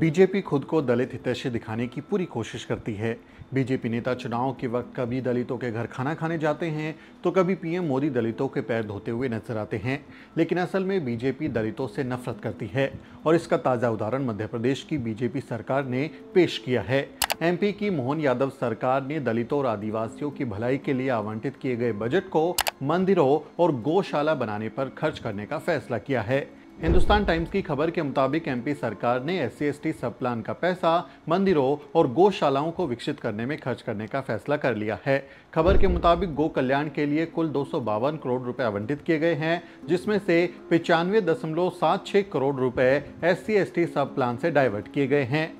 BJP खुद को दलित हितैषी दिखाने की पूरी कोशिश करती है बीजेपी नेता चुनाव के वक्त कभी दलितों के घर खाना खाने जाते हैं तो कभी पीएम मोदी दलितों के पैर धोते हुए नजर आते हैं लेकिन असल में बीजेपी दलितों से नफरत करती है और इसका ताज़ा उदाहरण मध्य प्रदेश की बीजेपी सरकार ने पेश किया है एमपी की मोहन यादव सरकार ने दलितों और आदिवासियों की भलाई के लिए आवंटित किए गए बजट को मंदिरों और गौशाला बनाने पर खर्च करने का फैसला किया है हिंदुस्तान टाइम्स की खबर के मुताबिक एमपी सरकार ने एस सी सब प्लान का पैसा मंदिरों और गौशालाओं को विकसित करने में खर्च करने का फैसला कर लिया है खबर के मुताबिक गो कल्याण के लिए कुल दो करोड़ रुपए आवंटित किए गए हैं जिसमें से पिचानवे करोड़ रुपए एस सी सब प्लान से डाइवर्ट किए गए हैं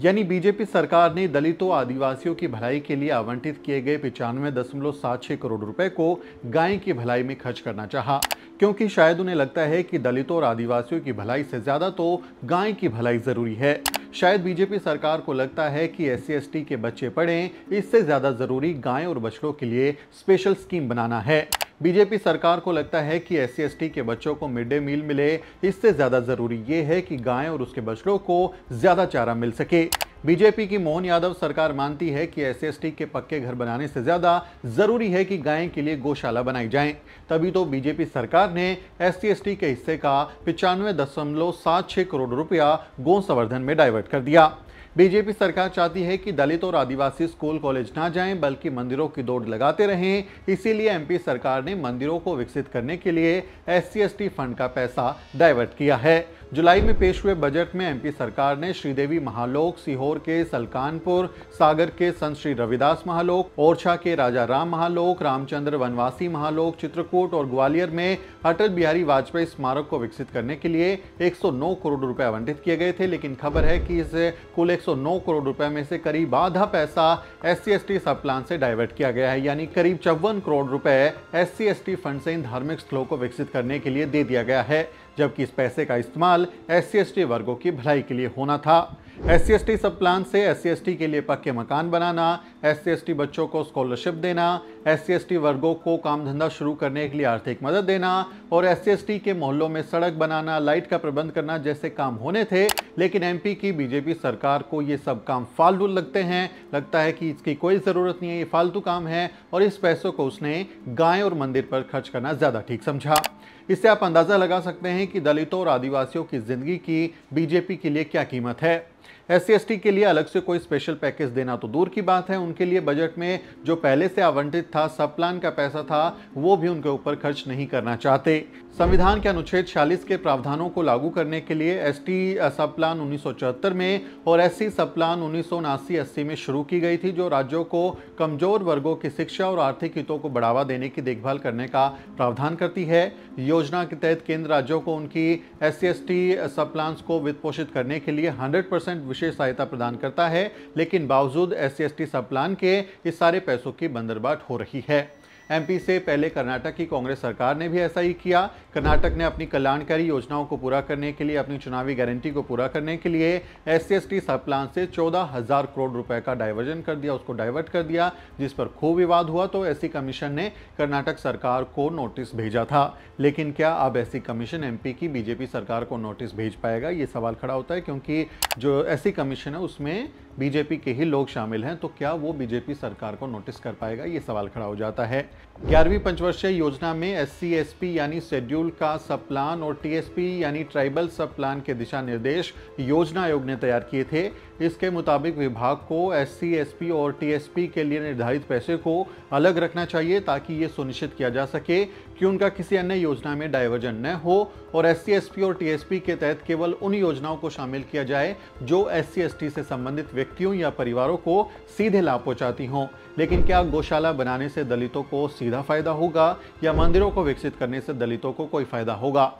यानी बीजेपी सरकार ने दलितों आदिवासियों की भलाई के लिए आवंटित किए गए पिचानवे दशमलव सात छह करोड़ रुपए को गाय की भलाई में खर्च करना चाहा क्योंकि शायद उन्हें लगता है कि दलितों और आदिवासियों की भलाई से ज्यादा तो गाय की भलाई जरूरी है शायद बीजेपी सरकार को लगता है कि एस सी के बच्चे पढ़ें इससे ज्यादा जरूरी गाय और बछड़ों के लिए स्पेशल स्कीम बनाना है बीजेपी सरकार को लगता है कि एस सी के बच्चों को मिड डे मील मिले इससे ज़्यादा ज़रूरी ये है कि गाय और उसके बछड़ों को ज़्यादा चारा मिल सके बीजेपी की मोहन यादव सरकार मानती है कि एस सी के पक्के घर बनाने से ज़्यादा ज़रूरी है कि गाय के लिए गौशाला बनाई जाए तभी तो बीजेपी सरकार ने एस सी के हिस्से का पिचानवे दशमलव सात करोड़ रुपया गौ संवर्धन में डाइवर्ट कर दिया बीजेपी सरकार चाहती है कि दलित और आदिवासी स्कूल कॉलेज ना जाएं बल्कि मंदिरों की दौड़ लगाते रहें इसीलिए एमपी सरकार ने मंदिरों को विकसित करने के लिए एस सी फंड का पैसा डाइवर्ट किया है जुलाई में पेश हुए बजट में एमपी सरकार ने श्रीदेवी महालोक सीहोर के सलकानपुर सागर के संत श्री रविदास महालोक ओरछा के राजा राम महालोक रामचंद्र वनवासी महालोक चित्रकूट और ग्वालियर में अटल बिहारी वाजपेयी स्मारक को विकसित करने के लिए 109 करोड़ रुपए आवंटित किए गए थे लेकिन खबर है कि इस कुल 109 करोड़ रुपए में से करीब आधा पैसा एस सी सब प्लान से डाइवर्ट किया गया है यानी करीब चौवन करोड़ रुपए एस सी फंड से इन धार्मिक स्थलों को विकसित करने के लिए दे दिया गया है जबकि इस पैसे का इस्तेमाल एस सी वर्गों की भलाई के लिए होना था एस सी सब प्लान से एस सी के लिए पक्के मकान बनाना एस सी बच्चों को स्कॉलरशिप देना एस सी वर्गों को काम धंधा शुरू करने के लिए आर्थिक मदद देना और एस सी के मोहल्लों में सड़क बनाना लाइट का प्रबंध करना जैसे काम होने थे लेकिन एमपी की बीजेपी सरकार को ये सब काम फालतू लगते हैं लगता है कि इसकी कोई ज़रूरत नहीं है ये फालतू काम है और इस पैसों को उसने गाय और मंदिर पर खर्च करना ज़्यादा ठीक समझा इससे आप अंदाज़ा लगा सकते हैं कि दलितों और आदिवासियों की ज़िंदगी की बीजेपी के लिए क्या कीमत है एस सी के लिए अलग से कोई स्पेशल पैकेज देना तो दूर की बात है उनके लिए बजट में जो पहले से आवंटित था सब प्लान का पैसा था वो भी उनके ऊपर खर्च नहीं करना चाहते संविधान के अनुच्छेद 40 के प्रावधानों को लागू करने के लिए एस टी सब प्लान उन्नीस में और सी सब प्लान उन्नीस अस्सी में शुरू की गई थी जो राज्यों को कमजोर वर्गों की शिक्षा और आर्थिक हितों को बढ़ावा देने की देखभाल करने का प्रावधान करती है योजना के तहत केंद्र राज्यों को उनकी एस सी एस टी सब प्लान को वित्त पोषित करने के लिए हंड्रेड विशेष सहायता प्रदान करता है लेकिन बावजूद एस सी सब प्लान के इस सारे पैसों की बंदरबाट हो रही है एमपी से पहले कर्नाटक की कांग्रेस सरकार ने भी ऐसा ही किया कर्नाटक ने अपनी कल्याणकारी योजनाओं को पूरा करने के लिए अपनी चुनावी गारंटी को पूरा करने के लिए एस सी सब प्लान से चौदह हजार करोड़ रुपए का डाइवर्जन कर दिया उसको डाइवर्ट कर दिया जिस पर खूब विवाद हुआ तो एस कमीशन ने कर्नाटक सरकार को नोटिस भेजा था लेकिन क्या अब एस कमीशन एम की बीजेपी सरकार को नोटिस भेज पाएगा ये सवाल खड़ा होता है क्योंकि जो एस कमीशन है उसमें बीजेपी के ही लोग शामिल हैं तो क्या वो बीजेपी सरकार को नोटिस कर पाएगा ये सवाल खड़ा हो जाता है ग्यारहवीं पंचवर्षीय योजना में एस यानी शेड्यूल का सब प्लान और टीएसपी यानी ट्राइबल सब प्लान के दिशा निर्देश योजना आयोग ने तैयार किए थे इसके मुताबिक विभाग को एस पी और टीएसपी के लिए निर्धारित पैसे को अलग रखना चाहिए ताकि ये सुनिश्चित किया जा सके कि उनका किसी अन्य योजना में डाइवर्जन न हो और एस पी और टीएसपी के तहत केवल उन योजनाओं को शामिल किया जाए जो एस टी से संबंधित व्यक्तियों या परिवारों को सीधे लाभ पहुँचाती हों लेकिन क्या गौशाला बनाने से दलितों को सीधा फायदा होगा या मंदिरों को विकसित करने से दलितों को कोई फायदा होगा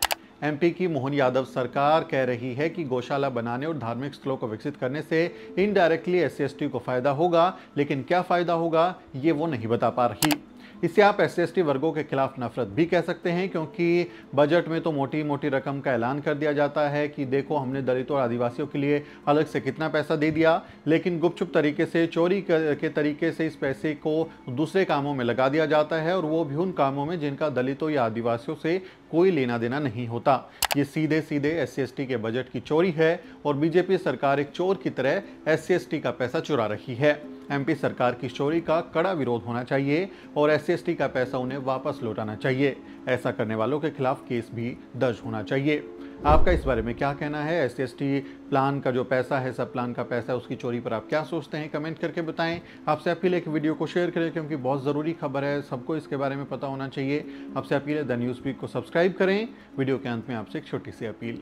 एमपी की मोहन यादव सरकार कह रही है कि गौशाला बनाने और धार्मिक स्थलों को विकसित करने से इनडायरेक्टली एस सी को फायदा होगा लेकिन क्या फायदा होगा ये वो नहीं बता पा रही इसे आप एस सी वर्गों के खिलाफ नफरत भी कह सकते हैं क्योंकि बजट में तो मोटी मोटी रकम का ऐलान कर दिया जाता है कि देखो हमने दलितों और आदिवासियों के लिए अलग से कितना पैसा दे दिया लेकिन गुपचुप तरीके से चोरी के तरीके से इस पैसे को दूसरे कामों में लगा दिया जाता है और वो भी उन कामों में जिनका दलितों या आदिवासियों से कोई लेना देना नहीं होता ये सीधे सीधे एस सी के बजट की चोरी है और बीजेपी सरकार एक चोर की तरह एस सी का पैसा चुरा रही है एमपी सरकार की चोरी का कड़ा विरोध होना चाहिए और एस का पैसा उन्हें वापस लौटाना चाहिए ऐसा करने वालों के खिलाफ केस भी दर्ज होना चाहिए आपका इस बारे में क्या कहना है एस टी प्लान का जो पैसा है सब प्लान का पैसा है उसकी चोरी पर आप क्या सोचते हैं कमेंट करके बताएं आपसे अपील है कि वीडियो को शेयर करें क्योंकि बहुत ज़रूरी खबर है सबको इसके बारे में पता होना चाहिए आपसे अपील है द न्यूज़ पीक को सब्सक्राइब करें वीडियो के अंत में आपसे एक छोटी सी अपील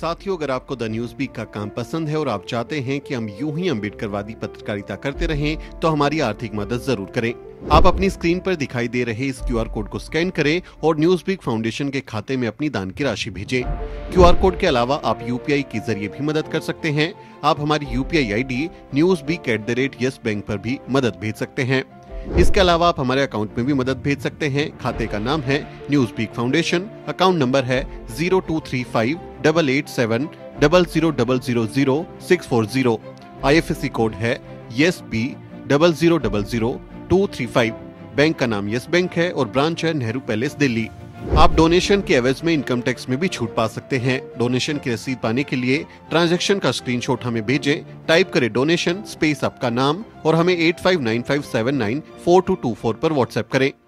साथियों अगर आपको द न्यूज बीक का काम पसंद है और आप चाहते हैं कि हम यूं ही अम्बेडकर वादी पत्रकारिता करते रहें तो हमारी आर्थिक मदद जरूर करें आप अपनी स्क्रीन पर दिखाई दे रहे इस क्यूआर कोड को स्कैन करें और न्यूज बीक फाउंडेशन के खाते में अपनी दान की राशि भेजें। क्यूआर कोड के अलावा आप यू के जरिए भी मदद कर सकते हैं आप हमारी U P news beak at the rate bank आरोप भी मदद भेज सकते हैं इसके अलावा आप हमारे अकाउंट में भी मदद भेज सकते हैं खाते का नाम है news beak foundation account number है zero two three five double eight seven double zero double zero zero six four zero I F S C code है yes B double zero double zero two three five bank का नाम yes bank है और branch है Nehru palace Delhi आप donation के एवज में इनकम टैक्स में भी छूट पा सकते हैं डोनेशन की रसीद पाने के लिए ट्रांजैक्शन का स्क्रीनशॉट हमें भेजें टाइप करें डोनेशन स्पेस आपका नाम और हमें eight five nine five seven nine four two two four पर व्हाट्सएप करें